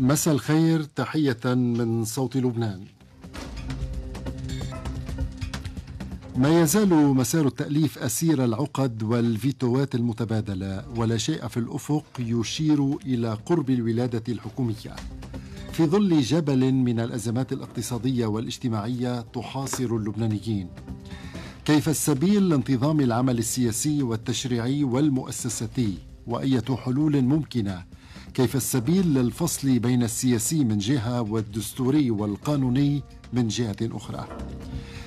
مساء الخير تحية من صوت لبنان ما يزال مسار التأليف أسير العقد والفيتوات المتبادلة ولا شيء في الأفق يشير إلى قرب الولادة الحكومية في ظل جبل من الأزمات الاقتصادية والاجتماعية تحاصر اللبنانيين كيف السبيل لانتظام العمل السياسي والتشريعي والمؤسساتي وأية حلول ممكنة كيف السبيل للفصل بين السياسي من جهه والدستوري والقانوني من جهه اخرى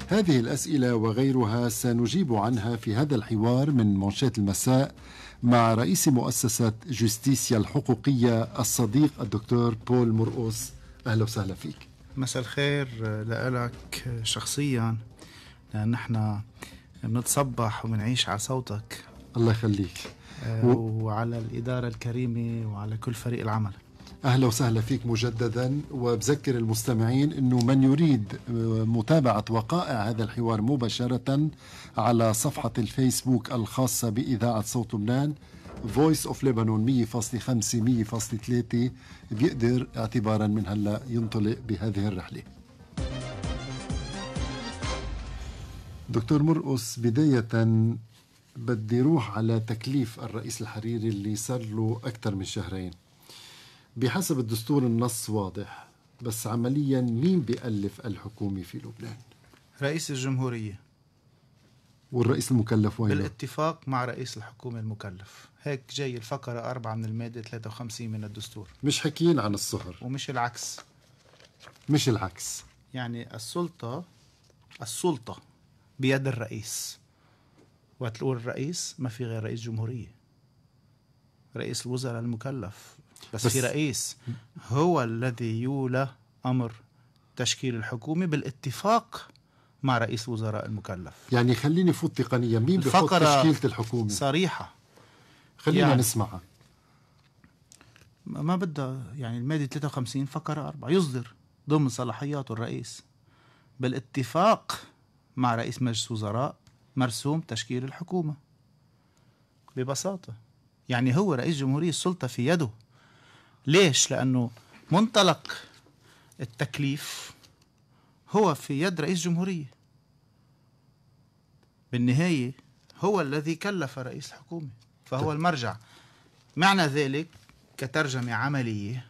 هذه الاسئله وغيرها سنجيب عنها في هذا الحوار من منشات المساء مع رئيس مؤسسه جوستيسيا الحقوقيه الصديق الدكتور بول مرقوس اهلا وسهلا فيك مساء الخير لك شخصيا لان نحن بنتصبح وبنعيش على صوتك الله يخليك و... وعلى الإدارة الكريمة وعلى كل فريق العمل اهلا وسهلا فيك مجددا وبذكر المستمعين انه من يريد آه، متابعه وقائع هذا الحوار مباشره على صفحه الفيسبوك الخاصه باذاعه صوت لبنان فويس اوف Lebanon 100.5 100.3 بيقدر اعتبارا من هلا ينطلق بهذه الرحله. دكتور مرقص بدايه بدي روح على تكليف الرئيس الحريري اللي صار له أكثر من شهرين بحسب الدستور النص واضح بس عمليا مين بيألف الحكومة في لبنان؟ رئيس الجمهورية والرئيس المكلف وين؟ بالاتفاق مع رئيس الحكومة المكلف هيك جاي الفقرة أربعة من المادة 53 من الدستور مش حكيين عن الصهر ومش العكس مش العكس يعني السلطة السلطة بيد الرئيس وقت تقول الرئيس ما في غير رئيس جمهوريه رئيس الوزراء المكلف بس, بس في رئيس هو الذي يولى امر تشكيل الحكومه بالاتفاق مع رئيس الوزراء المكلف يعني خليني فوت تقنيا مين بيحط تشكيله الحكومه صريحه خلينا يعني نسمعها ما بدها يعني المادة 53 فقرة 4 يصدر ضمن صلاحياته الرئيس بالاتفاق مع رئيس مجلس وزراء مرسوم تشكيل الحكومة ببساطة يعني هو رئيس جمهورية السلطة في يده ليش؟ لأنه منطلق التكليف هو في يد رئيس جمهورية بالنهاية هو الذي كلف رئيس الحكومة فهو طيب. المرجع معنى ذلك كترجمة عملية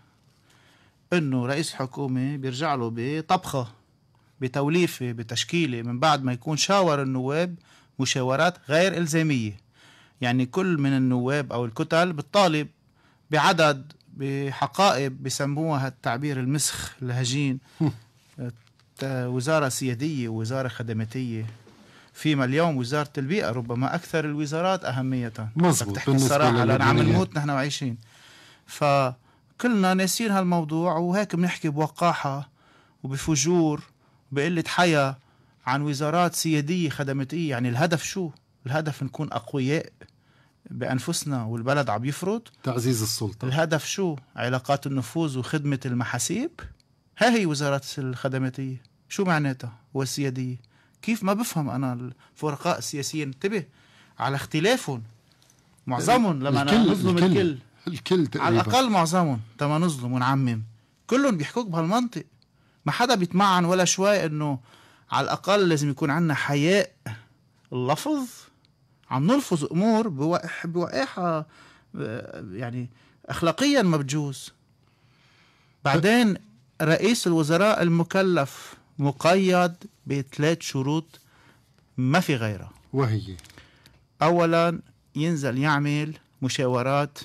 أنه رئيس حكومة بيرجع له بطبخة بتوليفه بتشكيله من بعد ما يكون شاور النواب مشاورات غير إلزامية يعني كل من النواب أو الكتل بتطالب بعدد بحقائب بسموها التعبير المسخ الهجين وزارة سيادية وزارة خدماتية فيما اليوم وزارة البيئة ربما أكثر الوزارات أهمية مظبوط تحكي الصراحة لأن عم نموت نحن وعايشين فكلنا ناسين هالموضوع وهيك بنحكي بوقاحة وبفجور بقلة حياة عن وزارات سيادية خدمتية يعني الهدف شو؟ الهدف نكون أقوياء بأنفسنا والبلد عم يفرض تعزيز السلطة الهدف شو؟ علاقات النفوذ وخدمة المحاسيب ها هي وزارات الخدماتية شو معناتها والسيادية كيف ما بفهم أنا الفرقاء السياسيين انتبه على اختلافهم معظمهم لما الكل نظلم الكل الكل, الكل تقريبا. على الأقل معظمهم تما نظلم ونعمم كلهم بيحكوك بهالمنطق ما حدا بيتمعن ولا شوي انه على الاقل لازم يكون عندنا حياء اللفظ عم نلفظ امور بوقاحه يعني اخلاقيا ما بتجوز بعدين رئيس الوزراء المكلف مقيد بثلاث شروط ما في غيرها وهي اولا ينزل يعمل مشاورات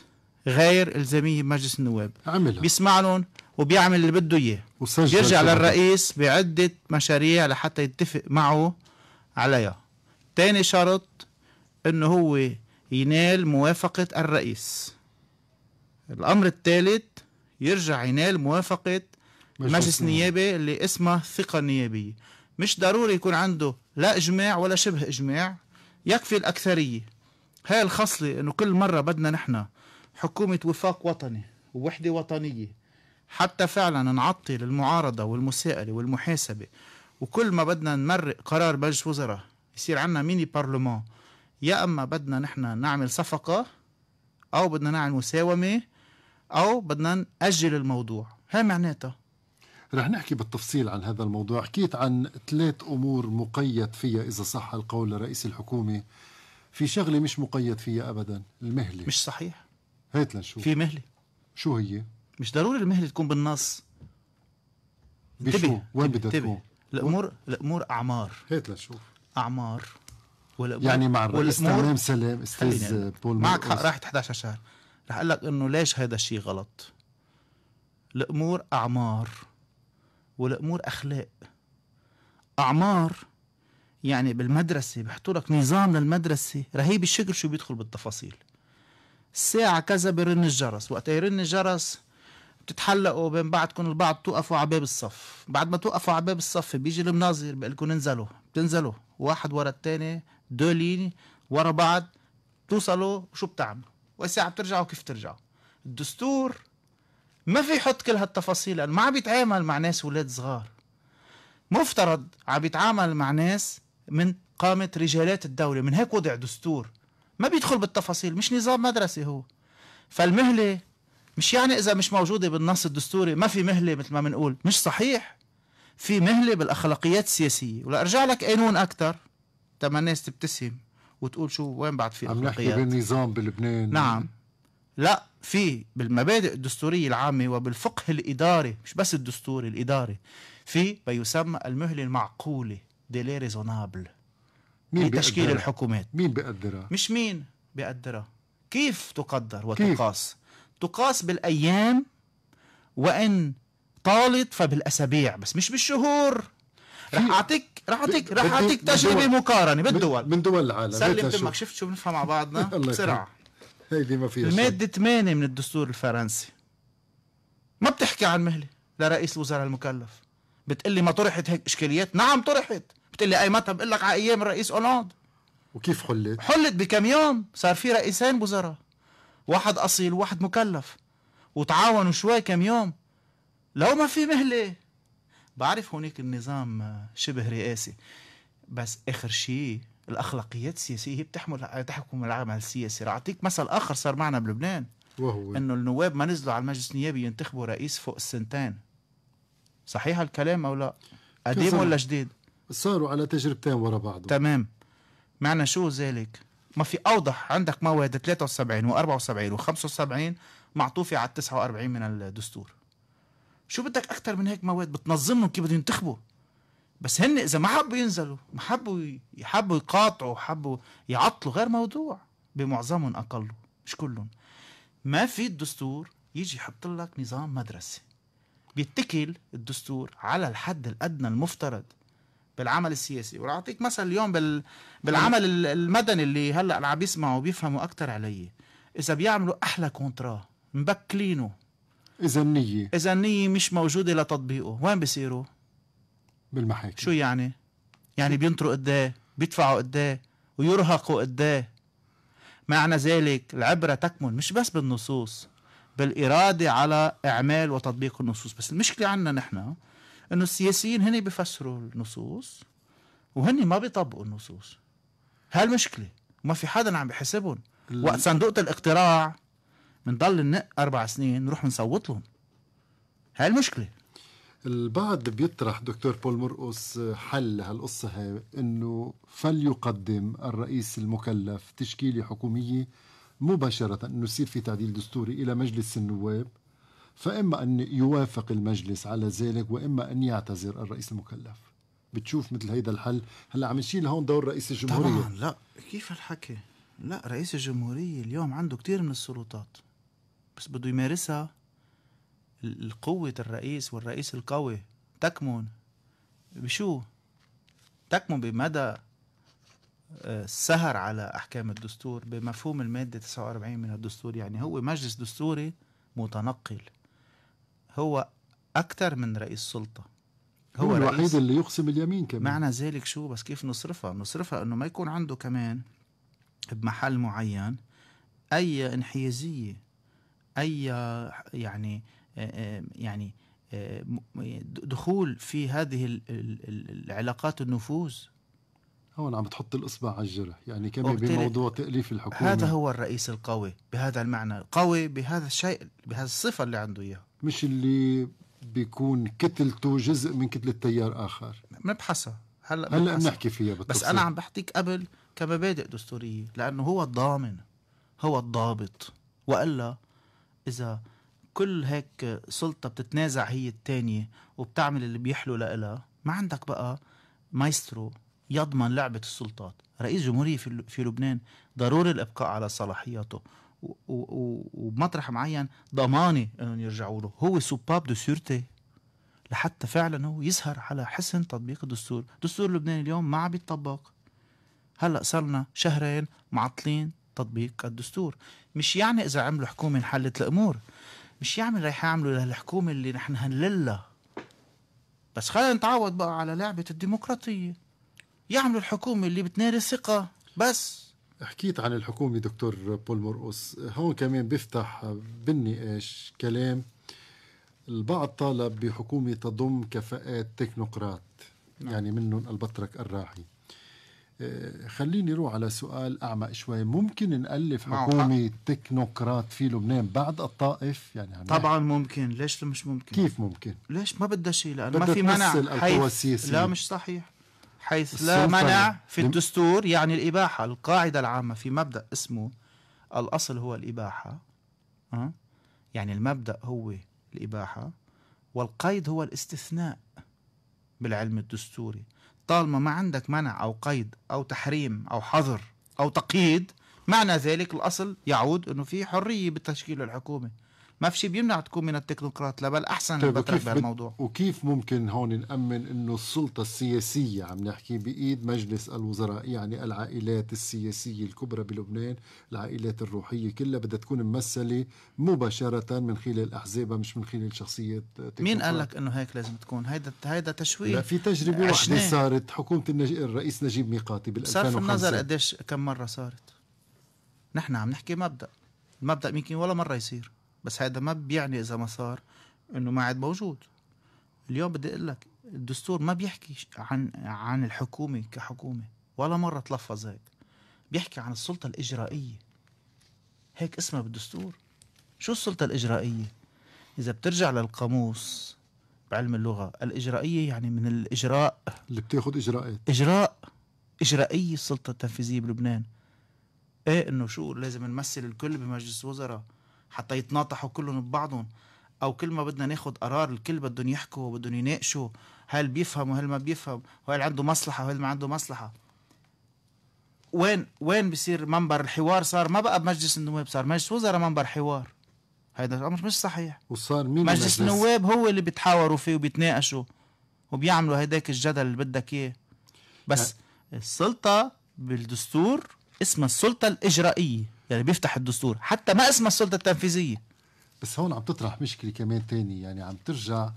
غير الزاميه بمجلس النواب عملها بيسمع لهم وبيعمل اللي بده اياه بيرجع للرئيس بعده مشاريع لحتى يتفق معه عليها تاني شرط انه هو ينال موافقه الرئيس الامر الثالث يرجع ينال موافقه مجلس نيابي اللي اسمه الثقه النيابيه مش ضروري يكون عنده لا اجماع ولا شبه اجماع يكفي الاكثريه هاي الخصله انه كل مره بدنا نحن حكومة وفاق وطني ووحدة وطنية حتى فعلا نعطل المعارضة والمساءلة والمحاسبة وكل ما بدنا نمرق قرار مجلس وزراء يصير عنا ميني بارلمان يا اما بدنا نحن نعمل صفقة او بدنا نعمل مساومة او بدنا نأجل الموضوع هاي معناتها رح نحكي بالتفصيل عن هذا الموضوع حكيت عن ثلاث أمور مقيد فيها إذا صح القول لرئيس الحكومة في شغلة مش مقيد فيها أبدا المهلة مش صحيح هات لنشوف في مهله شو هي؟ مش ضروري المهله تكون بالنص بشو؟ وين بدها تكون؟ الامور الامور اعمار هات لنشوف اعمار يعني مع الرئيس تمام سلام استاذ بول معك حق راحت 11 شهر رح اقول لك انه ليش هذا الشيء غلط الامور اعمار والامور اخلاق اعمار يعني بالمدرسه بحطوا لك نظام للمدرسه رهيب الشكل شو بيدخل بالتفاصيل الساعة كذا برن الجرس وقت يرن الجرس بتتحلقوا بين بعضكم البعض توقفوا على باب الصف بعد ما توقفوا على باب الصف بيجي المناظر بقول لكم انزلوا بتنزلوا واحد ورا الثاني دولين ورا بعض توصلوا وشو بتعملوا وساعة بترجعوا كيف ترجعوا الدستور ما في يحط كل هالتفاصيل لأنه ما عم بيتعامل مع ناس ولاد صغار مفترض عم بيتعامل مع ناس من قامة رجالات الدولة من هيك وضع دستور ما بيدخل بالتفاصيل مش نظام مدرسي هو فالمهله مش يعني اذا مش موجوده بالنص الدستوري ما في مهله مثل ما بنقول مش صحيح في مهله بالاخلاقيات السياسيه ولا ارجع لك قانون اكثر تما الناس تبتسم وتقول شو وين بعد في عم نحكي بالنظام بلبنان نعم لا في بالمبادئ الدستورية العامة وبالفقه الإداري مش بس الدستوري الإداري في ما يسمى المهلة المعقولة ديلي ريزونابل مين لتشكيل الحكومات مين بيقدرها؟ مش مين بيقدرها كيف تقدر وتقاس؟ كيف؟ تقاس بالأيام وإن طالت فبالأسابيع بس مش بالشهور رح أعطيك رح أعطيك رح أعطيك تجربة مقارنة بالدول من دول العالم سلم تمك شفت شو بنفهم مع بعضنا بسرعة هيدي ما فيها المادة 8 من الدستور الفرنسي ما بتحكي عن مهلة لرئيس الوزراء المكلف بتقلي ما طرحت هيك إشكاليات نعم طرحت قلت لي ايمتى بقول لك على ايام الرئيس اولاند وكيف حلت؟ حلت بكم يوم صار في رئيسين وزراء واحد اصيل وواحد مكلف وتعاونوا شوي كم يوم لو ما في مهله بعرف هونيك النظام شبه رئاسي بس اخر شيء الاخلاقيات السياسيه هي بتحمل تحكم العمل السياسي رح اعطيك مثل اخر صار معنا بلبنان وهو انه النواب ما نزلوا على المجلس النيابي ينتخبوا رئيس فوق السنتين صحيح الكلام او لا؟ قديم ولا جديد؟ صاروا على تجربتين ورا بعض تمام معنى شو ذلك ما في اوضح عندك مواد 73 و74 و75 معطوفه على 49 من الدستور شو بدك اكثر من هيك مواد بتنظمهم كيف بدهم ينتخبوا بس هن اذا ما حبوا ينزلوا ما حبوا يحبوا يقاطعوا حبوا يعطلوا غير موضوع بمعظمهم اقل مش كلهم ما في الدستور يجي يحط لك نظام مدرسي بيتكل الدستور على الحد الادنى المفترض بالعمل السياسي وراح مثلا مثل اليوم بال... بالعمل المدني اللي هلا اللي عم يسمعوا بيفهموا اكثر علي اذا بيعملوا احلى كونترا مبكلينه اذا النيه اذا النيه مش موجوده لتطبيقه وين بصيروا بالمحاكم شو يعني يعني بينطروا قديه بيدفعوا قديه ويرهقوا قديه معنى ذلك العبرة تكمن مش بس بالنصوص بالإرادة على إعمال وتطبيق النصوص بس المشكلة عنا نحن انه السياسيين هن بفسروا النصوص وهن ما بيطبقوا النصوص هالمشكله ما في حدا عم بحسبهم وقت صندوق الاقتراع بنضل ننق اربع سنين نروح نصوت لهم هاي المشكله البعض بيطرح دكتور بول مرقص حل لهالقصة هاي انه فليقدم الرئيس المكلف تشكيلة حكومية مباشرة انه يصير في تعديل دستوري الى مجلس النواب فإما أن يوافق المجلس على ذلك وإما أن يعتذر الرئيس المكلف بتشوف مثل هيدا الحل هلا عم نشيل هون دور رئيس الجمهورية طبعا لا كيف هالحكي لا رئيس الجمهورية اليوم عنده كتير من السلطات بس بده يمارسها قوة الرئيس والرئيس القوي تكمن بشو تكمن بمدى السهر آه، على أحكام الدستور بمفهوم المادة 49 من الدستور يعني هو مجلس دستوري متنقل هو أكتر من رئيس سلطة هو, هو الوحيد اللي يقسم اليمين كمان معنى ذلك شو بس كيف نصرفها نصرفها أنه ما يكون عنده كمان بمحل معين أي انحيازية أي يعني آه، آه، يعني آه، دخول في هذه العلاقات النفوذ هون عم تحط الاصبع على الجرح يعني كمان بموضوع تاليف الحكومه هذا هو الرئيس القوي بهذا المعنى قوي بهذا الشيء بهذه الصفه اللي عنده اياها مش اللي بيكون كتلته جزء من كتله تيار اخر نبحثها هلا هلا بنحكي فيها بالتفصيل. بس انا عم بحكيك قبل كمبادئ دستوريه لانه هو الضامن هو الضابط والا اذا كل هيك سلطة بتتنازع هي التانية وبتعمل اللي بيحلو لها ما عندك بقى مايسترو يضمن لعبة السلطات رئيس جمهورية في لبنان ضروري الإبقاء على صلاحياته وبمطرح معين ضمانه انهم يرجعوا له هو سوباب دو سيرتي لحتى فعلا هو يسهر على حسن تطبيق الدستور دستور لبنان اليوم ما عم يتطبق هلا صرنا شهرين معطلين تطبيق الدستور مش يعني اذا عملوا حكومه انحلت الامور مش يعني رايح يعملوا للحكومه اللي نحن هنللها بس خلينا نتعود بقى على لعبه الديمقراطيه يعملوا الحكومه اللي بتنال الثقه بس حكيت عن الحكومة دكتور بول مرقص هون كمان بيفتح بالنقاش كلام البعض طالب بحكومة تضم كفاءات تكنوقراط نعم. يعني منهم البطرك الراحي آه، خليني روح على سؤال أعمق شوي ممكن نألف نعم، حكومة تكنوقراط في لبنان بعد الطائف يعني طبعا ممكن ليش مش ممكن كيف ممكن ليش ما بدها شيء لأنه ما في منع القوى السياسية لا مش صحيح حيث لا منع يعني. في الدستور يعني الإباحة القاعدة العامة في مبدأ اسمه الأصل هو الإباحة يعني المبدأ هو الإباحة والقيد هو الاستثناء بالعلم الدستوري طالما ما عندك منع أو قيد أو تحريم أو حظر أو تقييد معنى ذلك الأصل يعود أنه في حرية بالتشكيل الحكومة ما في شيء بيمنع تكون من التكنوقراط لا بل احسن طيب بترك بهالموضوع وكيف ممكن هون نامن انه السلطه السياسيه عم نحكي بايد مجلس الوزراء يعني العائلات السياسيه الكبرى بلبنان العائلات الروحيه كلها بدها تكون ممثله مباشره من خلال احزابها مش من خلال شخصيات مين قال لك انه هيك لازم تكون هيدا هيدا تشويه لا في تجربه وحده صارت حكومه النج... الرئيس نجيب ميقاتي بال 2005 في النظر قديش كم مره صارت نحن عم نحكي مبدا المبدا يمكن ولا مره يصير بس هذا ما بيعني اذا ما صار انه ما عاد موجود اليوم بدي اقول لك الدستور ما بيحكي عن عن الحكومه كحكومه ولا مره تلفظ هيك بيحكي عن السلطه الاجرائيه هيك اسمها بالدستور شو السلطه الاجرائيه اذا بترجع للقاموس بعلم اللغه الاجرائيه يعني من الاجراء اللي بتاخذ اجراءات اجراء اجرائيه السلطه التنفيذيه بلبنان ايه انه شو لازم نمثل الكل بمجلس وزراء حتى يتناطحوا كلهم ببعضهم او كل ما بدنا ناخد قرار الكل بدهم يحكوا وبدهم يناقشوا هل بيفهم وهل ما بيفهم وهل عنده مصلحه وهل ما عنده مصلحه وين وين بصير منبر الحوار صار ما بقى بمجلس النواب صار مجلس وزراء منبر حوار هيدا الامر مش صحيح وصار مين مجلس, مجلس النواب هو اللي بيتحاوروا فيه وبيتناقشوا وبيعملوا هيداك الجدل اللي بدك اياه بس ها. يعني السلطه بالدستور اسمها السلطه الاجرائيه يعني بيفتح الدستور حتى ما اسمها السلطه التنفيذيه بس هون عم تطرح مشكله كمان تاني يعني عم ترجع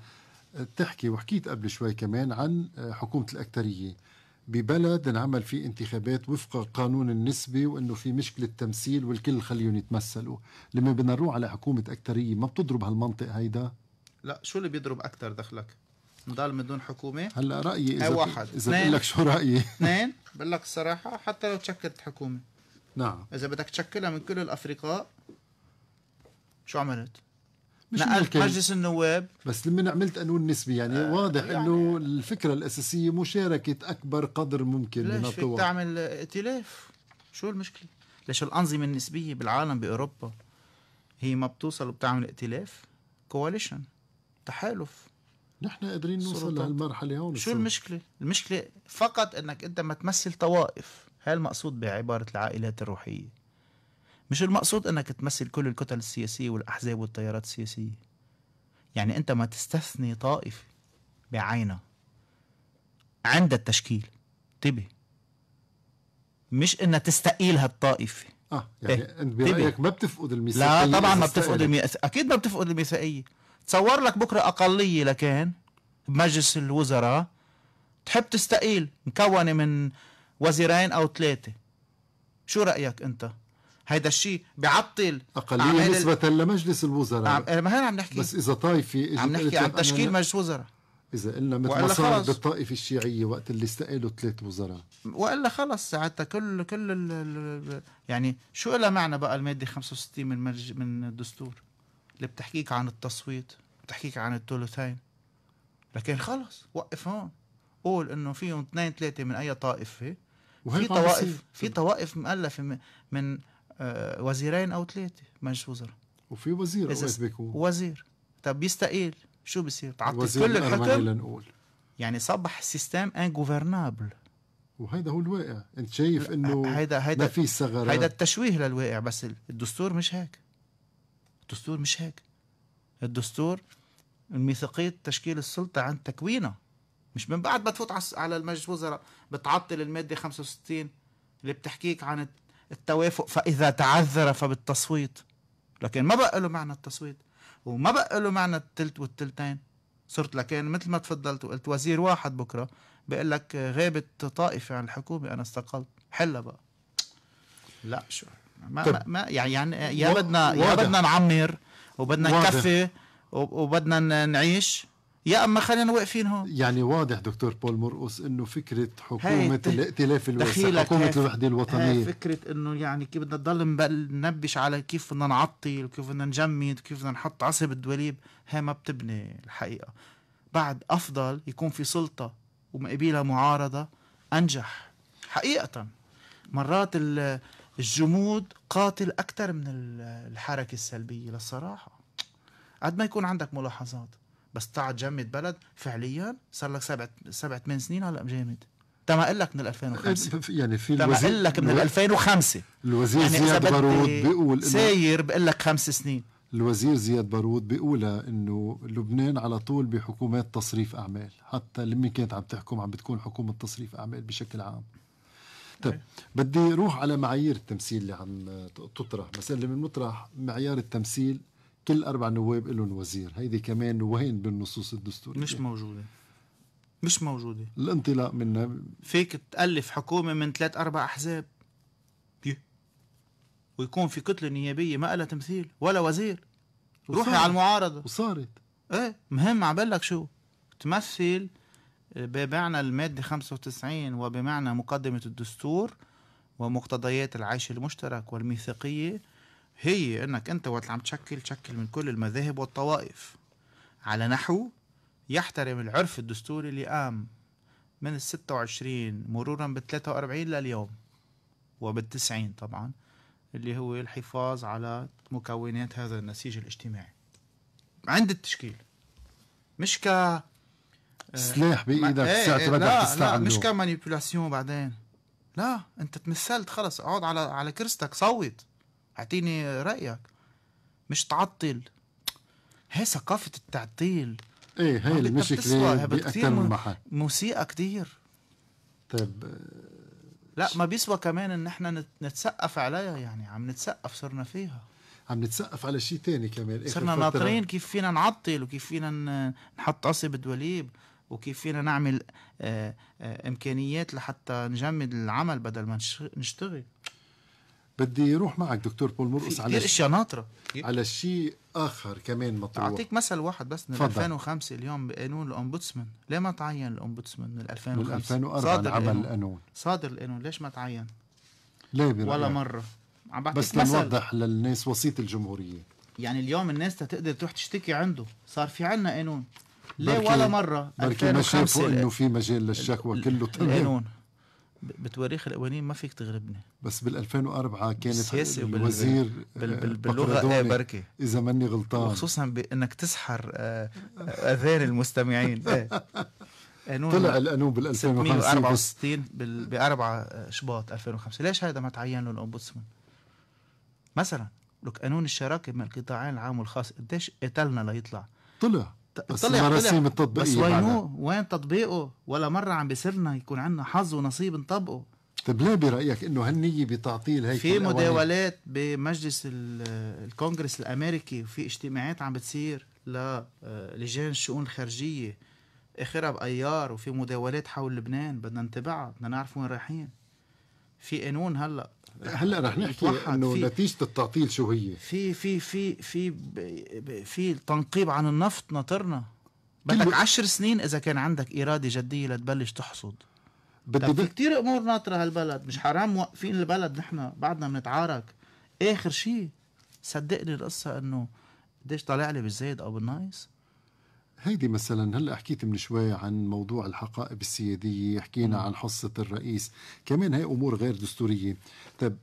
آه، تحكي وحكيت قبل شوي كمان عن آه، حكومه الاكثريه ببلد انعمل فيه انتخابات وفق قانون النسبة وانه في مشكلة تمثيل والكل خليهم يتمثلوا لما بدنا نروح على حكومة أكترية ما بتضرب هالمنطق هيدا لا شو اللي بيضرب أكتر دخلك نضل دون حكومة هلا رأيي إذا واحد إذا بقول لك شو رأيي اثنين بقول لك الصراحة حتى لو تشكلت حكومة نعم اذا بدك تشكلها من كل الافرقاء شو عملت؟ مش نقلت مجلس النواب بس لما عملت قانون نسبي يعني آه واضح يعني انه الفكره الاساسيه مشاركه اكبر قدر ممكن من القوى ليش تعمل ائتلاف؟ شو المشكله؟ ليش الانظمه النسبيه بالعالم باوروبا هي ما بتوصل وبتعمل ائتلاف؟ كواليشن تحالف نحن قادرين نوصل لهالمرحله هون شو المشكله؟ المشكله فقط انك انت ما تمثل طوائف هاي المقصود بعبارة العائلات الروحية مش المقصود أنك تمثل كل الكتل السياسية والأحزاب والتيارات السياسية يعني أنت ما تستثني طائفة بعينها عند التشكيل انتبه مش انها تستقيل هالطائفه اه يعني إيه؟ انت برايك ما بتفقد الميثاقيه لا طبعا ما بتفقد الميثاقيه اكيد ما بتفقد الميثاقيه تصور لك بكره اقليه لكان بمجلس الوزراء تحب تستقيل مكونه من وزيرين أو ثلاثة شو رأيك أنت؟ هيدا الشيء بيعطل أقلية نسبة ال... لمجلس الوزراء عم... إيه، ما هنا عم نحكي بس إذا طائفة عم نحكي عن تشكيل أنا... مجلس وزراء إذا قلنا مثل ما صار بالطائفة الشيعية وقت اللي استقالوا ثلاث وزراء وإلا خلص ساعتها كل كل ال... يعني شو لها معنى بقى المادة 65 من مرج من الدستور اللي بتحكيك عن التصويت بتحكيك عن الثلثين لكن خلص وقف هون قول انه فيهم اثنين ثلاثة من اي طائفة في طوائف في طوائف مؤلفه من آه، وزيرين او ثلاثه مجلس وزراء وفي وزير اوقات بيكون وزير طب بيستقيل شو بصير؟ تعطي كل الحكم لنقول يعني صبح السيستم ان جوفرنابل وهيدا هو الواقع انت شايف انه هيدا هيدا ما في ثغرات هيدا التشويه للواقع بس الدستور مش هيك الدستور مش هيك الدستور ميثاقية تشكيل السلطة عن تكوينها مش من بعد ما تفوت على المجلس وزراء بتعطل الماده 65 اللي بتحكيك عن التوافق فاذا تعذر فبالتصويت لكن ما بقى له معنى التصويت وما بقى له معنى التلت والتلتين صرت لكن مثل ما تفضلت وقلت وزير واحد بكره بقول لك غابت طائفه عن الحكومه انا استقلت حلها بقى لا شو ما, طيب. ما يعني-, يعني يا بدنا يا بدنا نعمر وبدنا نكفي وبدنا نعيش يا اما خلينا واقفين هون يعني واضح دكتور بول مرقص انه فكره حكومه الائتلاف الواسع حكومه الوحده الوطنيه فكره انه يعني كيف بدنا نضل ننبش على كيف بدنا نعطل وكيف بدنا نجمد وكيف بدنا نحط عصب الدواليب هي ما بتبني الحقيقه بعد افضل يكون في سلطه ومقابلها معارضه انجح حقيقه مرات الجمود قاتل اكثر من الحركه السلبيه للصراحه قد ما يكون عندك ملاحظات بس طلعت جمد بلد فعليا صار لك سبع سبع ثمان سنين هلا مجامد تما اقول لك من 2005 يعني في تما اقول لك من 2005 الوزير يعني زياد بارود بيقول ساير بقول لك خمس سنين الوزير زياد بارود بيقولها انه لبنان على طول بحكومات تصريف اعمال حتى لما كانت عم تحكم عم بتكون حكومه تصريف اعمال بشكل عام طيب بدي روح على معايير التمثيل اللي عم تطرح مثلا اللي من مطرح معيار التمثيل كل اربع نواب لهم وزير هيدي كمان وين بالنصوص الدستوريه مش موجوده مش موجوده الانطلاق منها فيك تالف حكومه من ثلاث اربع احزاب ويكون في كتله نيابيه ما لها تمثيل ولا وزير وصارت. روحي على المعارضه وصارت ايه مهم عبالك شو تمثل بمعنى المادة 95 وبمعنى مقدمة الدستور ومقتضيات العيش المشترك والميثاقية هي انك انت وقت عم تشكل تشكل من كل المذاهب والطوائف على نحو يحترم العرف الدستوري اللي قام من ال 26 مرورا بال 43 لليوم وبال 90 طبعا اللي هو الحفاظ على مكونات هذا النسيج الاجتماعي عند التشكيل مش ك سلاح آه، بايدك ساعة إيه، بدك إيه، تستعمله لا مش كمانيبيولاسيون بعدين لا انت تمثلت خلص اقعد على على كرستك صوت اعطيني رايك مش تعطل هي ثقافه التعطيل ايه هي المشكله بأكثر من محل موسيقى كثير طيب لا ما بيسوى كمان ان احنا نتسقف عليها يعني عم نتسقف صرنا فيها عم نتسقف على شيء تاني كمان صرنا ناطرين كيف فينا نعطل وكيف فينا نحط قصب الدوليب وكيف فينا نعمل آه، آه، امكانيات لحتى نجمد العمل بدل ما نشتغل بدي يروح معك دكتور بول مرقص على كثير اشياء ناطره على شيء اخر كمان مطروح اعطيك مثل واحد بس من 2005 اليوم بقانون الامبودسمان ليه ما تعين الامبودسمان من 2005 من 2004 صادر عمل القانون صادر القانون ليش ما تعين ليه برأيك؟ ولا مره عم بس لنوضح للناس وسيط الجمهوريه يعني اليوم الناس تقدر تروح تشتكي عنده صار في عنا قانون ليه ولا مره بركي ما شافوا انه في مجال للشكوى كله تمام بتواريخ القوانين ما فيك تغربني بس بال2004 كانت الوزير بال بال آه، باللغه آه بركه اذا ماني غلطان وخصوصا بانك تسحر آه، اذان المستمعين ايه قانون طلع القانون بال 664 ب 4 شباط 2005 ليش هذا ما تعين له الاومبودسمان؟ مثلا لك قانون الشراكه بين القطاعين العام والخاص قديش قتلنا ليطلع طلع طلع المراسيم التطبيق بس وينو وين تطبيقه ولا مره عم بيصيرنا يكون عندنا حظ ونصيب نطبقه طيب ليه برايك انه هالنيه بتعطيل هيك في مداولات بمجلس الكونغرس الامريكي وفي اجتماعات عم بتصير للجان الشؤون الخارجيه اخرها بايار وفي مداولات حول لبنان بدنا نتبعها بدنا نعرف وين رايحين في قانون هلا هلا رح نحكي انه نتيجه التعطيل شو هي في في في في في تنقيب عن النفط ناطرنا بدك عشر سنين اذا كان عندك اراده جديه لتبلش تحصد بدي في كثير امور ناطره هالبلد مش حرام موقفين البلد نحن بعدنا بنتعارك اخر شيء صدقني القصه انه قديش طالع لي بالزيد او بالنايس هيدي مثلا هلا حكيت من شوي عن موضوع الحقائب السياديه حكينا نعم. عن حصه الرئيس كمان هي امور غير دستوريه طيب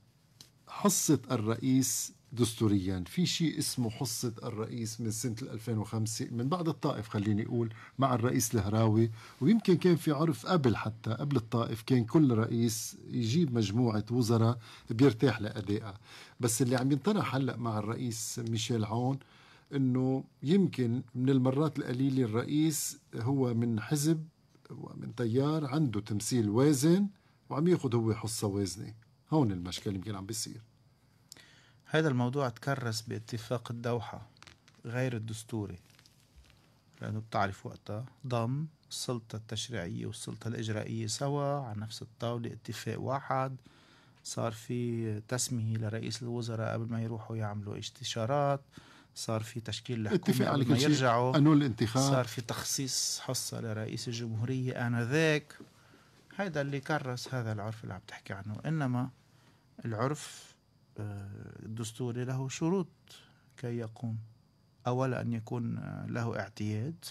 حصه الرئيس دستوريا في شيء اسمه حصة الرئيس من سنة 2005 من بعد الطائف خليني أقول مع الرئيس الهراوي ويمكن كان في عرف قبل حتى قبل الطائف كان كل رئيس يجيب مجموعة وزراء بيرتاح لأدائها بس اللي عم ينطرح هلأ مع الرئيس ميشيل عون انه يمكن من المرات القليله الرئيس هو من حزب ومن تيار عنده تمثيل وازن وعم ياخذ هو حصه وازنه هون المشكله يمكن عم بيصير هذا الموضوع تكرس باتفاق الدوحه غير الدستوري لانه بتعرف وقتها ضم السلطه التشريعيه والسلطه الاجرائيه سوا على نفس الطاوله اتفاق واحد صار في تسميه لرئيس الوزراء قبل ما يروحوا يعملوا استشارات صار في تشكيل لحكومة قبل ما يرجعوا أنو الانتخاب صار في تخصيص حصة لرئيس الجمهورية آنذاك هيدا اللي كرس هذا العرف اللي عم تحكي عنه إنما العرف آه، الدستوري له شروط كي يقوم أولا أن يكون آه، له اعتياد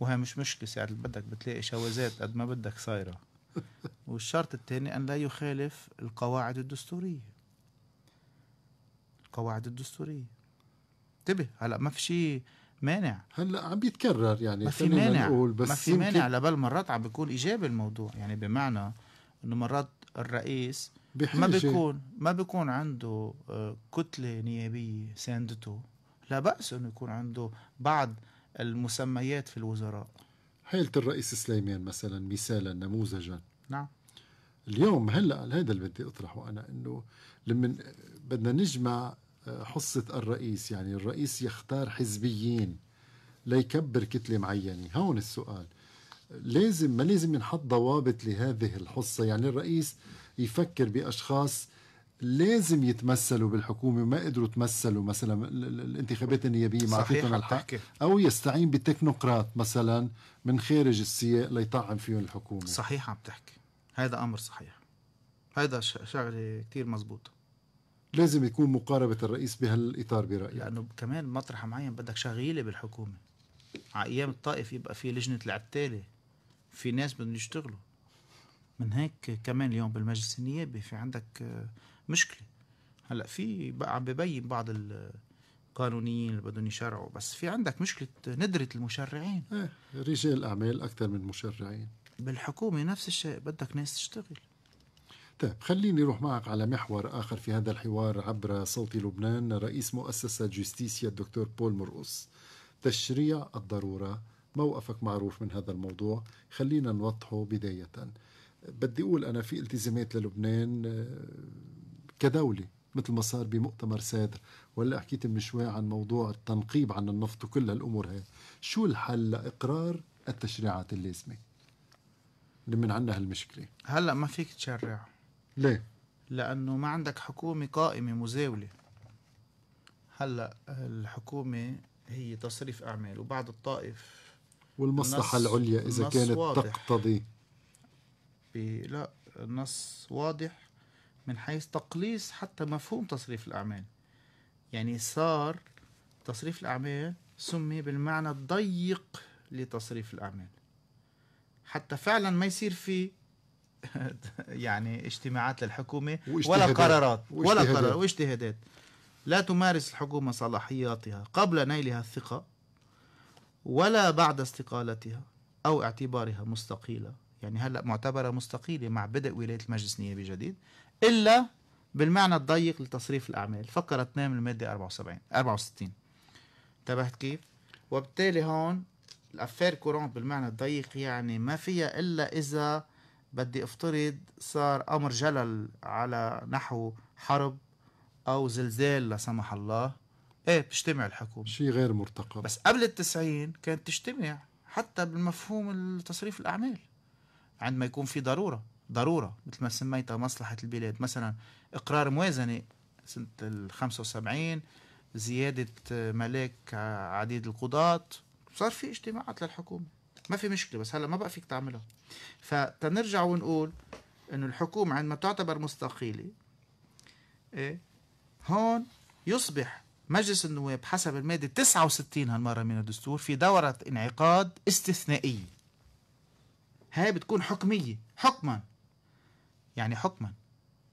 وهي مش مشكلة ساعة بدك بتلاقي شوازات قد ما بدك صايرة والشرط الثاني أن لا يخالف القواعد الدستورية القواعد الدستوريه انتبه هلا ما في شيء مانع هلا عم بيتكرر يعني ما في مانع نقول بس ما في مانع لبل مرات عم بيكون ايجابي الموضوع يعني بمعنى انه مرات الرئيس ما بيكون ما بيكون عنده آه، كتله نيابيه ساندته لا باس انه يكون عنده بعض المسميات في الوزراء حيلة الرئيس سليمان مثلا مثالا نموذجا نعم اليوم هلا هذا اللي بدي اطرحه انا انه لما بدنا نجمع حصة الرئيس يعني الرئيس يختار حزبيين ليكبر كتلة معينة هون السؤال لازم ما لازم ينحط ضوابط لهذه الحصة يعني الرئيس يفكر بأشخاص لازم يتمثلوا بالحكومة ما قدروا يتمثلوا مثلا الانتخابات النيابية ما أعطيتهم الحق تحكي. أو يستعين بتكنوقراط مثلا من خارج السياق ليطعم فيهم الحكومة صحيح عم تحكي هذا أمر صحيح هذا شغلة كتير مزبوطة لازم يكون مقاربة الرئيس بهالإطار برأيي لأنه كمان مطرح معين بدك شغيلة بالحكومة على أيام الطائف يبقى في لجنة العتالة في ناس بدهم يشتغلوا من هيك كمان اليوم بالمجلس النيابي في عندك آه، مشكلة هلا في بقى عم ببين بعض القانونيين اللي بدهم يشرعوا بس في عندك مشكلة ندرة المشرعين ايه رجال أعمال أكثر من مشرعين بالحكومة نفس الشيء بدك ناس تشتغل طيب خليني أروح معك على محور آخر في هذا الحوار عبر صوت لبنان رئيس مؤسسة جوستيسيا الدكتور بول مرقص تشريع الضرورة موقفك معروف من هذا الموضوع خلينا نوضحه بداية بدي أقول أنا في التزامات للبنان آه، كدولة مثل ما صار بمؤتمر سادر ولا حكيت من شوي عن موضوع التنقيب عن النفط وكل الامور هاي شو الحل لإقرار التشريعات اللازمة اللي من عندنا هالمشكلة هلا ما فيك تشرع ليه؟ لأنه ما عندك حكومة قائمة مزاولة هلا الحكومة هي تصريف أعمال وبعد الطائف والمصلحة العليا إذا كانت واضح. تقتضي لا النص واضح من حيث تقليص حتى مفهوم تصريف الأعمال يعني صار تصريف الأعمال سمي بالمعنى الضيق لتصريف الأعمال حتى فعلا ما يصير في يعني اجتماعات للحكومة ولا قرارات ولا قرار واجتهادات لا تمارس الحكومة صلاحياتها قبل نيلها الثقة ولا بعد استقالتها أو اعتبارها مستقيلة يعني هلأ معتبرة مستقيلة مع بدء ولاية المجلس النيابي الجديد إلا بالمعنى الضيق لتصريف الأعمال فقرة 2 من المادة 74 64 انتبهت كيف؟ وبالتالي هون الأفير كورونت بالمعنى الضيق يعني ما فيها إلا إذا بدي افترض صار امر جلل على نحو حرب او زلزال لا سمح الله ايه بتجتمع الحكومه شيء غير مرتقب بس قبل التسعين كانت تجتمع حتى بالمفهوم التصريف الاعمال عندما يكون في ضروره ضروره مثل ما سميتها مصلحه البلاد مثلا اقرار موازنه سنه ال 75 زياده ملاك عديد القضاه صار في اجتماعات للحكومه ما في مشكله بس هلا ما بقى فيك تعملها فتنرجع ونقول انه الحكومه عندما تعتبر مستقيله ايه هون يصبح مجلس النواب حسب الماده 69 هالمره من الدستور في دوره انعقاد استثنائيه هاي بتكون حكميه حكما يعني حكما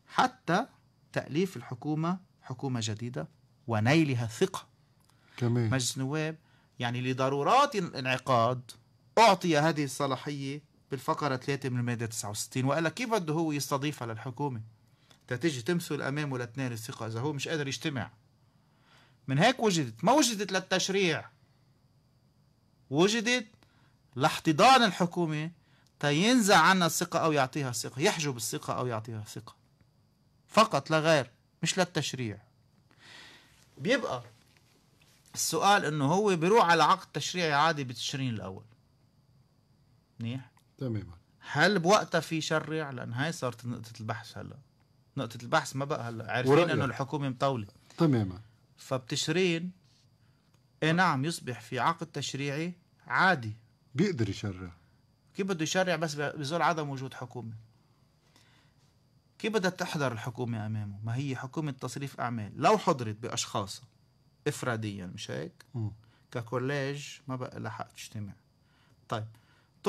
حتى تاليف الحكومه حكومه جديده ونيلها الثقه كمان مجلس النواب يعني لضرورات الانعقاد أعطي هذه الصلاحية بالفقرة 3 من المادة 69 وقال كيف بده هو يستضيفها للحكومة تتجي تمثل أمامه لتنال الثقة إذا هو مش قادر يجتمع من هيك وجدت ما وجدت للتشريع وجدت لاحتضان الحكومة تينزع عنا الثقة أو يعطيها الثقة يحجب الثقة أو يعطيها الثقة فقط لا غير مش للتشريع بيبقى السؤال انه هو بيروح على عقد تشريعي عادي بتشرين الاول منيح تماما هل بوقتها في شرع يعني؟ لان هاي صارت نقطه البحث هلا نقطه البحث ما بقى هلا عارفين انه الحكومه مطوله تماما فبتشرين اي نعم يصبح في عقد تشريعي عادي بيقدر يشرع كيف بده يشرع بس بظل عدم وجود حكومه كيف بدها تحضر الحكومه امامه ما هي حكومه تصريف اعمال لو حضرت باشخاصها افراديا مش هيك ككوليج ما بقى لها حق تجتمع طيب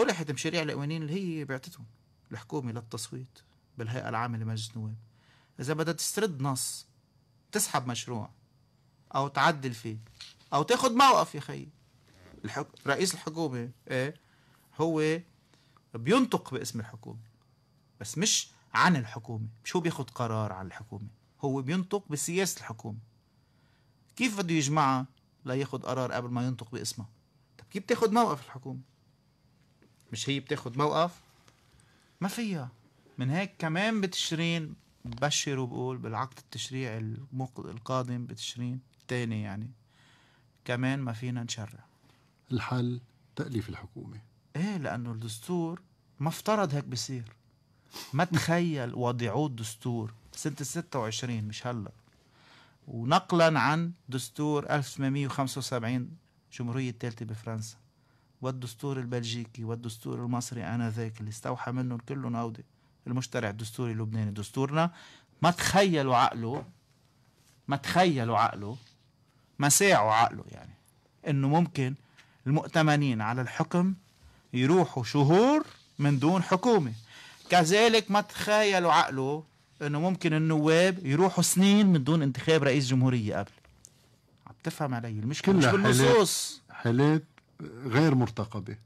طرحت مشاريع القوانين اللي هي بعتتهم الحكومة للتصويت بالهيئة العامة لمجلس النواب إذا بدها تسترد نص تسحب مشروع أو تعدل فيه أو تاخد موقف يا خيي الحك... رئيس الحكومة إيه هو بينطق باسم الحكومة بس مش عن الحكومة مش هو بياخد قرار عن الحكومة هو بينطق بسياسة الحكومة كيف بده يجمعها لياخد قرار قبل ما ينطق باسمها طب كيف بتاخذ موقف الحكومة مش هي بتاخد موقف ما فيها من هيك كمان بتشرين ببشر وبقول بالعقد التشريعي القادم بتشرين الثاني يعني كمان ما فينا نشرع الحل تأليف الحكومة ايه لأنه الدستور ما افترض هيك بصير ما تخيل وضعوه الدستور سنة 26 مش هلا ونقلا عن دستور 1875 الجمهورية الثالثة بفرنسا والدستور البلجيكي والدستور المصري آنذاك اللي استوحى منهم كلهم عودة المشترع الدستوري اللبناني دستورنا ما تخيلوا عقله ما تخيلوا عقله ما ساعوا عقله يعني انه ممكن المؤتمنين على الحكم يروحوا شهور من دون حكومة كذلك ما تخيلوا عقله انه ممكن النواب يروحوا سنين من دون انتخاب رئيس جمهورية قبل عم تفهم علي المشكلة مش بالنصوص حالات غير مرتقبة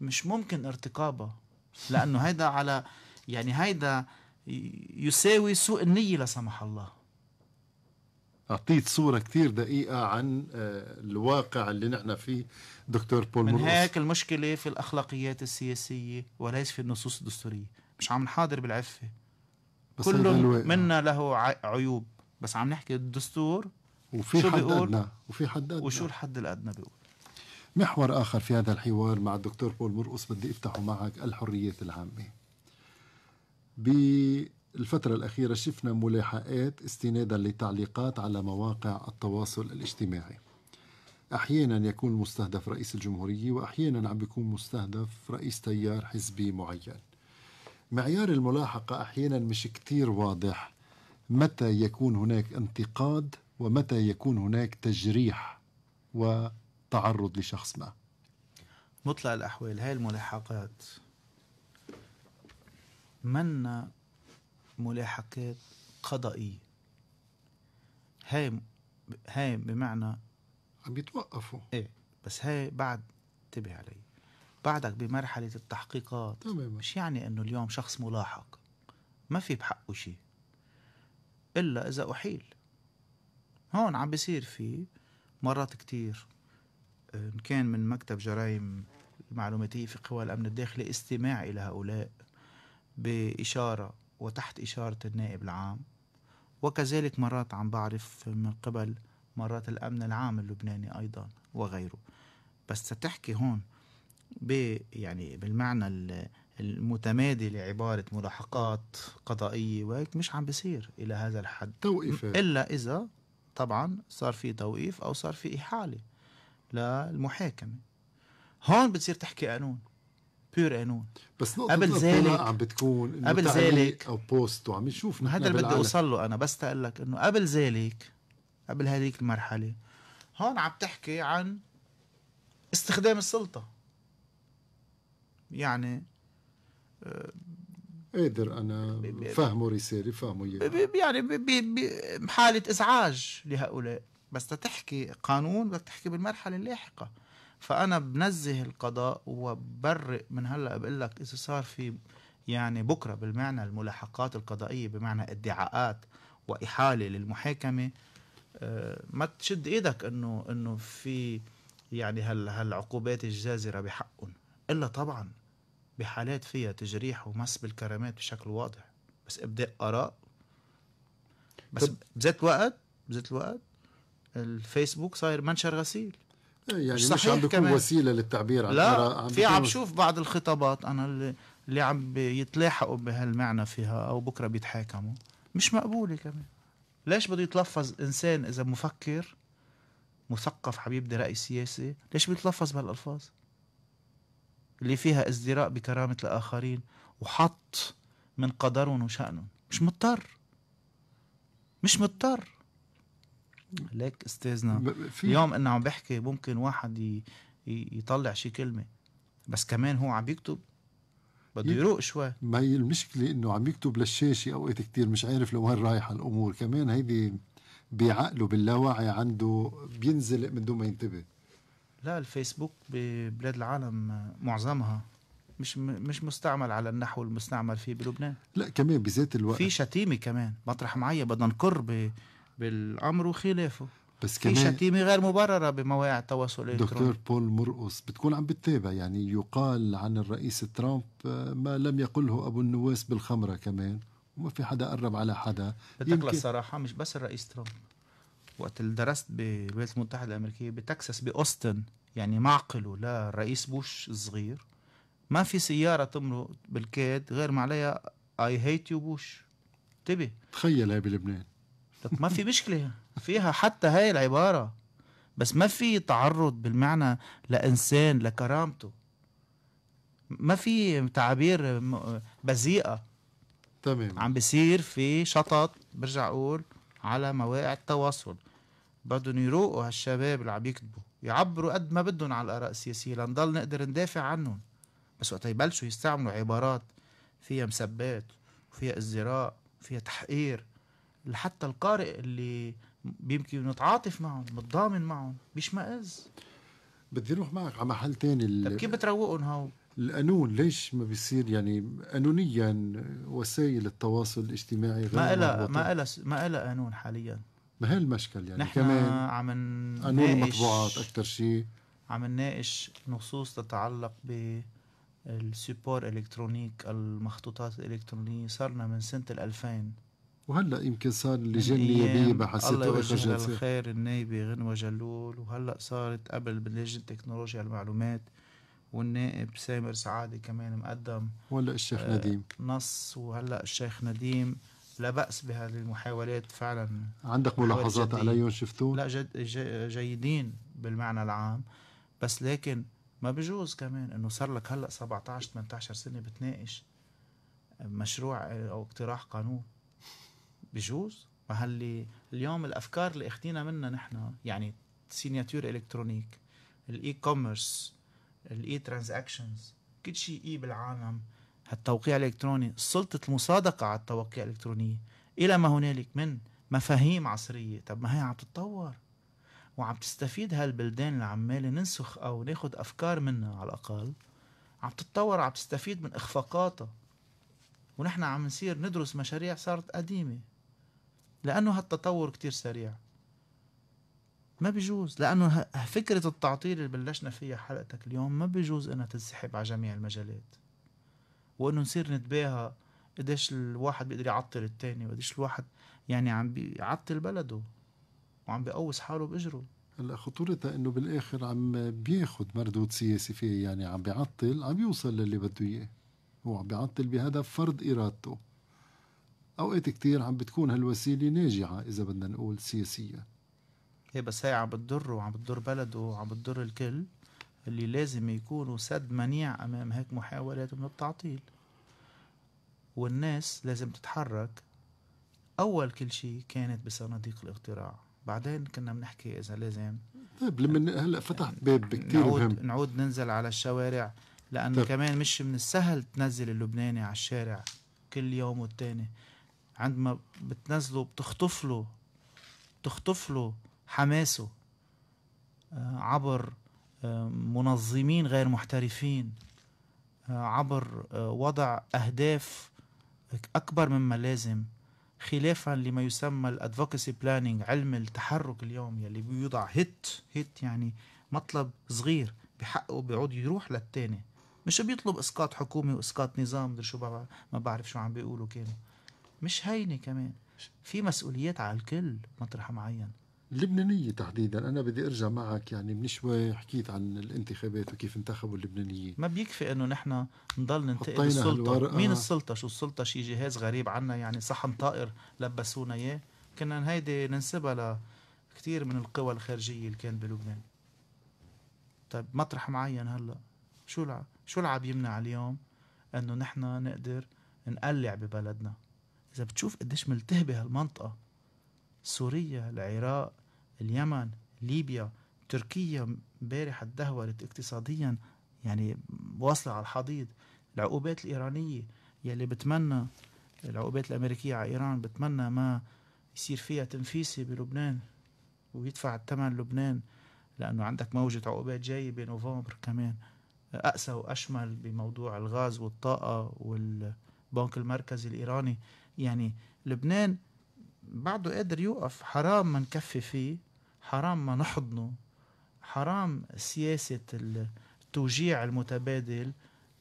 مش ممكن ارتقابها لأنه هيدا على يعني هيدا يساوي سوء النية لا سمح الله أعطيت صورة كتير دقيقة عن آه، الواقع اللي نحن فيه دكتور بول من هيك المشكلة في الأخلاقيات السياسية وليس في النصوص الدستورية مش عم نحاضر بالعفة كل منا له عيوب بس عم نحكي الدستور وفي حد أدنى وفي حد أدنى وشو الحد الأدنى بيقول محور آخر في هذا الحوار مع الدكتور بول مرقص بدي أفتحه معك الحريات العامة بالفترة الأخيرة شفنا ملاحقات استنادا لتعليقات على مواقع التواصل الاجتماعي أحيانا يكون المستهدف رئيس الجمهورية وأحيانا عم بيكون مستهدف رئيس تيار حزبي معين معيار الملاحقة أحيانا مش كتير واضح متى يكون هناك انتقاد ومتى يكون هناك تجريح و تعرض لشخص ما مطلع الأحوال هاي الملاحقات منا ملاحقات قضائية هاي هاي بمعنى عم بيتوقفوا ايه بس هاي بعد انتبه علي بعدك بمرحلة التحقيقات تمام. مش يعني انه اليوم شخص ملاحق ما في بحقه شيء إلا إذا أحيل هون عم بيصير في مرات كتير إن كان من مكتب جرائم المعلوماتية في قوى الأمن الداخلي استماع إلى هؤلاء بإشارة وتحت إشارة النائب العام وكذلك مرات عم بعرف من قبل مرات الأمن العام اللبناني أيضا وغيره بس تحكي هون ب يعني بالمعنى المتمادي لعبارة ملاحقات قضائية وهيك مش عم بصير إلى هذا الحد توقيفات إلا إذا طبعا صار في توقيف أو صار في إحالة للمحاكمه هون بتصير تحكي قانون بيور قانون بس نقطة قبل ذلك عم بتكون قبل ذلك او بوست وعم نشوف هذا اللي بدي اوصل له انا بس تقول لك انه قبل ذلك قبل هذيك المرحله هون عم تحكي عن استخدام السلطه يعني آه، قادر انا فهمه رساله فهمه يعني بحاله ازعاج لهؤلاء بس تحكي قانون بدك تحكي بالمرحلة اللاحقة فأنا بنزه القضاء وبرئ من هلأ بقول لك إذا صار في يعني بكرة بالمعنى الملاحقات القضائية بمعنى ادعاءات وإحالة للمحاكمة آه، ما تشد ايدك انه انه في يعني هال هالعقوبات الجازره بحقهم الا طبعا بحالات فيها تجريح ومس بالكرامات بشكل واضح بس ابداء اراء بس بذات الوقت بذات الوقت الفيسبوك صاير منشر غسيل إيه، يعني مش, مش عم بيكون وسيله للتعبير عن لا عم في عم بشوف بعض الخطابات انا اللي, اللي عم بيتلاحقوا بهالمعنى فيها او بكره بيتحاكموا مش مقبوله كمان ليش بده يتلفظ انسان اذا مفكر مثقف حبيب رأي سياسي ليش بيتلفظ بهالالفاظ اللي فيها ازدراء بكرامه الاخرين وحط من قدرهم وشأنهم مش مضطر مش مضطر ليك استاذنا اليوم انه عم بحكي ممكن واحد يطلع شي كلمه بس كمان هو عم بيكتب بده يروق شوي ما هي المشكله انه عم يكتب للشاشه اوقات كتير مش عارف لوين رايحه الامور كمان هيدي بعقله باللاوعي عنده بينزلق من دون ما ينتبه لا الفيسبوك ببلاد العالم معظمها مش مش مستعمل على النحو المستعمل فيه بلبنان لا كمان بذات الوقت في شتيمه كمان مطرح معين بدنا ب... بالامر وخلافه بس كمان في شتيمة غير مبررة بمواقع التواصل الإلكتروني دكتور بول مرقص بتكون عم بتتابع يعني يقال عن الرئيس ترامب آه، ما لم يقله أبو النواس بالخمرة كمان وما في حدا قرب على حدا بدك الصراحة مش بس الرئيس ترامب وقت اللي درست بالولايات المتحدة الأمريكية بتكساس بأوستن يعني معقله للرئيس بوش الصغير ما في سيارة تمرق بالكاد غير ما عليها اي هيت يو بوش انتبه تخيل هاي بلبنان طب ما في مشكله فيها حتى هاي العباره بس ما في تعرض بالمعنى لانسان لكرامته ما في تعابير بذيئه تمام عم بصير في شطط برجع اقول على مواقع التواصل بدهم يروقوا هالشباب اللي عم يكتبوا يعبروا قد ما بدهم على الاراء السياسيه لنضل نقدر ندافع عنهم بس وقت يبلشوا يستعملوا عبارات فيها مسبات وفيها ازدراء وفيها تحقير لحتى القارئ اللي بيمكن نتعاطف معهم متضامن معهم مش مأز بدي اروح معك على محل تاني طب كيف بتروقهم هاو؟ القانون ليش ما بيصير يعني قانونيا وسائل التواصل الاجتماعي غير ما إلا ما إلا ما إلا قانون حاليا ما هي المشكل يعني نحن كمان عم قانون المطبوعات اكثر شيء عم نناقش نصوص تتعلق ب السبور الكترونيك المخطوطات الالكترونيه صرنا من سنه 2000 وهلا يمكن صار اللجان النيابيه بحثت الله يوجه الخير النايبه غنوه جلول وهلا صارت قبل بلجنه تكنولوجيا المعلومات والنائب سامر سعاده كمان مقدم وهلا الشيخ آه نديم نص وهلا الشيخ نديم لا بأس بهذه المحاولات فعلا عندك ملاحظات عليهم شفتوه؟ لا جد جيدين بالمعنى العام بس لكن ما بجوز كمان انه صار لك هلا 17 18 سنه بتناقش مشروع او اقتراح قانون بجوز ما هاللي اليوم الافكار اللي اخذينا منها نحن يعني سينياتور الكترونيك الاي كوميرس الاي ترانزاكشنز كل شيء اي بالعالم التوقيع الالكتروني سلطه المصادقه على التوقيع الالكترونيه الى ما هنالك من مفاهيم عصريه طب ما هي عم تتطور وعم تستفيد هالبلدان اللي عماله ننسخ او ناخد افكار منها على الاقل عم تتطور عم تستفيد من اخفاقاتها ونحن عم نصير ندرس مشاريع صارت قديمه لأنه هالتطور كتير سريع ما بيجوز لأنه فكرة التعطيل اللي بلشنا فيها حلقتك اليوم ما بيجوز إنها تنسحب على جميع المجالات وإنه نصير نتباهى قديش الواحد بيقدر يعطل التاني وقديش الواحد يعني عم بيعطل بلده وعم بيقوس حاله بإجره هلا خطورتها انه بالاخر عم بياخذ مردود سياسي فيه يعني عم بيعطل عم يوصل للي بده اياه هو عم بيعطل بهدف فرض ارادته أوقات كتير عم بتكون هالوسيلة ناجعة إذا بدنا نقول سياسية هي بس هي عم بتضره وعم بتضر بلده وعم بتضر الكل اللي لازم يكونوا سد منيع أمام هيك محاولات من التعطيل والناس لازم تتحرك أول كل شيء كانت بصناديق الاقتراع بعدين كنا بنحكي إذا لازم طيب لما هلا فتحت باب كثير مهم نعود ننزل على الشوارع لأنه طيب. كمان مش من السهل تنزل اللبناني على الشارع كل يوم والتاني عندما بتنزله بتخطف له بتخطف له حماسه آه، عبر آه، منظمين غير محترفين آه، عبر وضع أهداف أكبر مما لازم خلافا لما يسمى الادفوكسي بلاننج علم التحرك اليوم يلي بيوضع هيت هيت يعني مطلب صغير بحقه بيعود يروح للتاني مش بيطلب اسقاط حكومه واسقاط نظام شو ما بعرف شو عم بيقولوا كانوا مش هينه كمان في مسؤوليات على الكل مطرح معين اللبنانية تحديدا أنا بدي أرجع معك يعني من شوي حكيت عن الانتخابات وكيف انتخبوا اللبنانيين ما بيكفي أنه نحن نضل ننتقد السلطة هالورقة. مين السلطة شو السلطة شي جهاز غريب عنا يعني صحن طائر لبسونا إياه كنا هيدي ننسبها لكثير من القوى الخارجية اللي كان بلبنان طيب مطرح معين هلا شو الع... شو العب يمنع اليوم انه نحن نقدر نقلع ببلدنا إذا بتشوف قديش ملتهبة هالمنطقة سوريا العراق اليمن ليبيا تركيا امبارح تدهورت اقتصاديا يعني واصلة على الحضيض العقوبات الإيرانية يلي بتمنى العقوبات الأمريكية على إيران بتمنى ما يصير فيها تنفيسي بلبنان ويدفع الثمن لبنان لأنه عندك موجة عقوبات جاية بنوفمبر كمان أقسى وأشمل بموضوع الغاز والطاقة والبنك المركزي الإيراني يعني لبنان بعده قادر يوقف حرام ما نكفي فيه حرام ما نحضنه حرام سياسة التوجيع المتبادل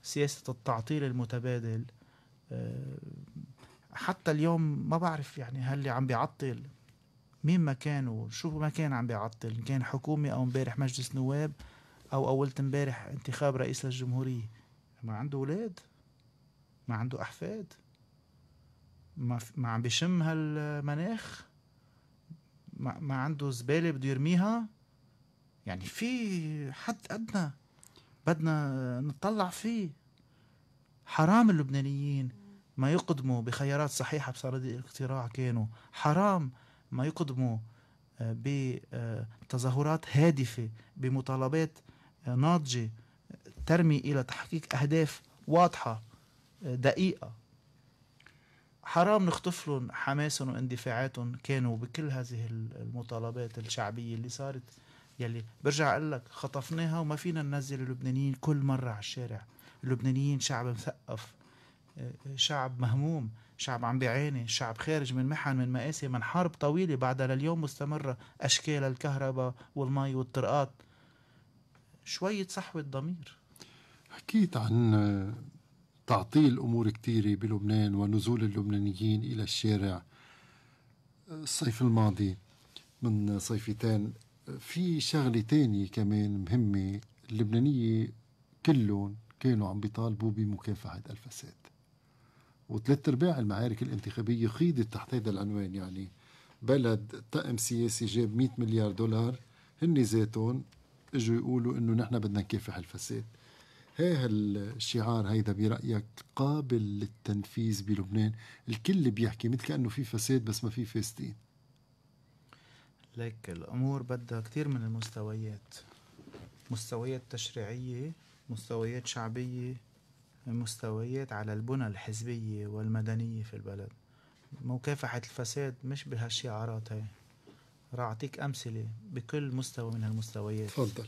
سياسة التعطيل المتبادل آه، حتى اليوم ما بعرف يعني هل اللي عم بيعطل مين ما كان وشو ما كان عم بيعطل إن كان حكومي أو امبارح مجلس نواب أو أول امبارح انتخاب رئيس للجمهورية ما عنده أولاد ما عنده أحفاد ما, ما عم بيشم هالمناخ ما, ما عنده زباله بده يرميها يعني في حد ادنى بدنا نطلع فيه حرام اللبنانيين ما يقدموا بخيارات صحيحة بصناديق الاقتراع كانوا حرام ما يقدموا آه، بتظاهرات آه، هادفة بمطالبات آه، ناضجة ترمي إلى تحقيق أهداف واضحة دقيقة حرام نخطف لهم حماسهم واندفاعاتهم كانوا بكل هذه المطالبات الشعبيه اللي صارت يلي برجع اقول لك خطفناها وما فينا ننزل اللبنانيين كل مره على الشارع اللبنانيين شعب مثقف شعب مهموم شعب عم بيعاني شعب خارج من محن من مآسي من حرب طويلة بعدها لليوم مستمرة أشكال الكهرباء والمي والطرقات شوية صحوة ضمير حكيت عن تعطيل أمور كثيرة بلبنان ونزول اللبنانيين إلى الشارع الصيف الماضي من صيفيتين في شغلة تانية كمان مهمة اللبنانية كلهم كانوا عم بيطالبوا بمكافحة الفساد وثلاث ارباع المعارك الانتخابية خيضت تحت هذا العنوان يعني بلد طقم سياسي جاب 100 مليار دولار هن ذاتهم اجوا يقولوا انه نحن بدنا نكافح الفساد هي هالشعار هيدا برأيك قابل للتنفيذ بلبنان الكل بيحكي مثل كأنه في فساد بس ما في فاسدين ليك الأمور بدها كثير من المستويات مستويات تشريعية مستويات شعبية مستويات على البنى الحزبية والمدنية في البلد مكافحة الفساد مش بهالشعارات هي راح أعطيك أمثلة بكل مستوى من هالمستويات تفضل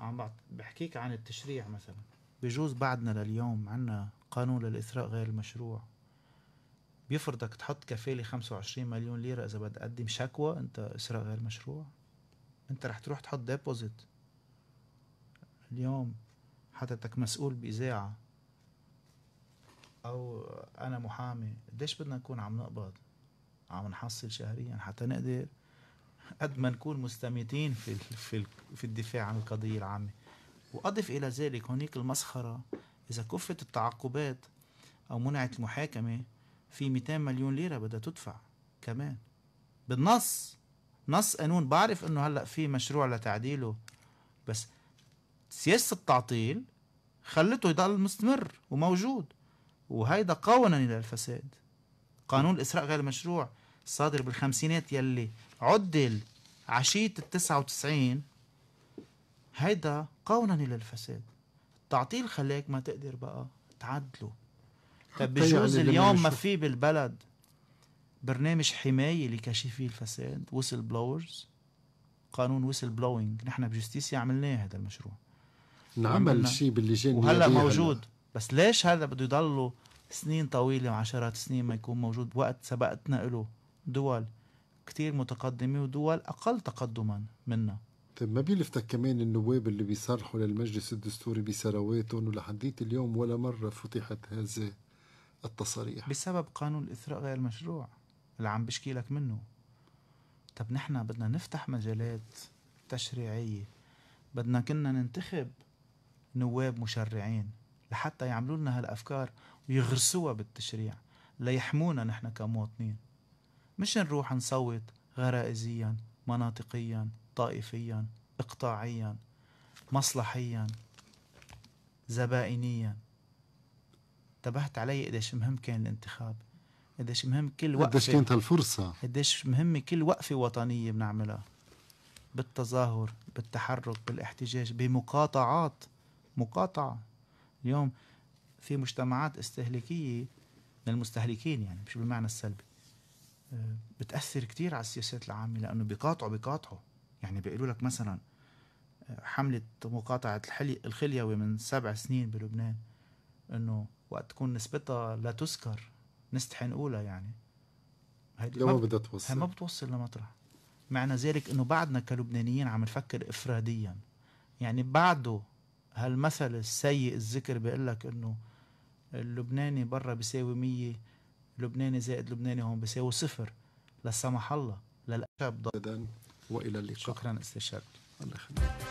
عم بحكيك عن التشريع مثلا بجوز بعدنا لليوم عنا قانون للإثراء غير المشروع بيفرضك تحط كفالة 25 مليون ليرة إذا بدك تقدم شكوى أنت إسراء غير مشروع أنت رح تروح تحط ديبوزيت اليوم حضرتك مسؤول بإذاعة أو أنا محامي قديش بدنا نكون عم نقبض عم نحصل شهريا حتى نقدر قد ما نكون مستميتين في في في الدفاع عن القضيه العامه واضف الى ذلك هنيك المسخره اذا كفت التعاقبات او منعت المحاكمه في 200 مليون ليره بدها تدفع كمان بالنص نص قانون بعرف انه هلا في مشروع لتعديله بس سياسه التعطيل خلته يضل مستمر وموجود وهيدا قونا الى الفساد قانون الاسراء غير المشروع صادر بالخمسينات يلي عدل عشية التسعة وتسعين هيدا قونا للفساد التعطيل خلاك ما تقدر بقى تعدله طب بجوز يعني اليوم ما في بالبلد برنامج حماية لكشفي الفساد ويسل بلورز قانون ويسل بلوينج نحن بجستيسيا عملناه هذا المشروع نعمل شيء باللجان وهلا موجود هلأ. بس ليش هذا بده يضله سنين طويلة وعشرات سنين ما يكون موجود وقت سبقتنا له دول كتير متقدمة ودول أقل تقدما منا طيب ما بيلفتك كمان النواب اللي بيصرحوا للمجلس الدستوري بسرواتهم ولحديت اليوم ولا مرة فتحت هذه التصاريح بسبب قانون الإثراء غير المشروع اللي عم بشكي لك منه طب نحن بدنا نفتح مجالات تشريعية بدنا كنا ننتخب نواب مشرعين لحتى يعملوا لنا هالأفكار ويغرسوها بالتشريع ليحمونا نحن كمواطنين مش نروح نصوت غرائزيا مناطقيا طائفيا اقطاعيا مصلحيا زبائنيا انتبهت علي قديش مهم كان الانتخاب قديش مهم كل وقفه قديش كانت هالفرصه قديش مهمه كل وقفه وطنيه بنعملها بالتظاهر بالتحرك بالاحتجاج بمقاطعات مقاطعه اليوم في مجتمعات استهلاكيه من المستهلكين يعني مش بالمعنى السلبي بتاثر كتير على السياسات العامه لانه بيقاطعوا بيقاطعوا يعني بيقولوا لك مثلا حمله مقاطعه الحلي الخليوي من سبع سنين بلبنان انه وقت تكون نسبتها لا تذكر نستحي اولى يعني هيدي ما بدها توصل ما بتوصل لمطرح معنى ذلك انه بعدنا كلبنانيين عم نفكر افراديا يعني بعده هالمثل السيء الذكر بيقول لك انه اللبناني برا بيساوي 100 لبناني زائد لبناني هون بيساوي صفر لا سمح الله للأشاب ضد والى اللقاء شكرا استاذ شرقي الله يخليك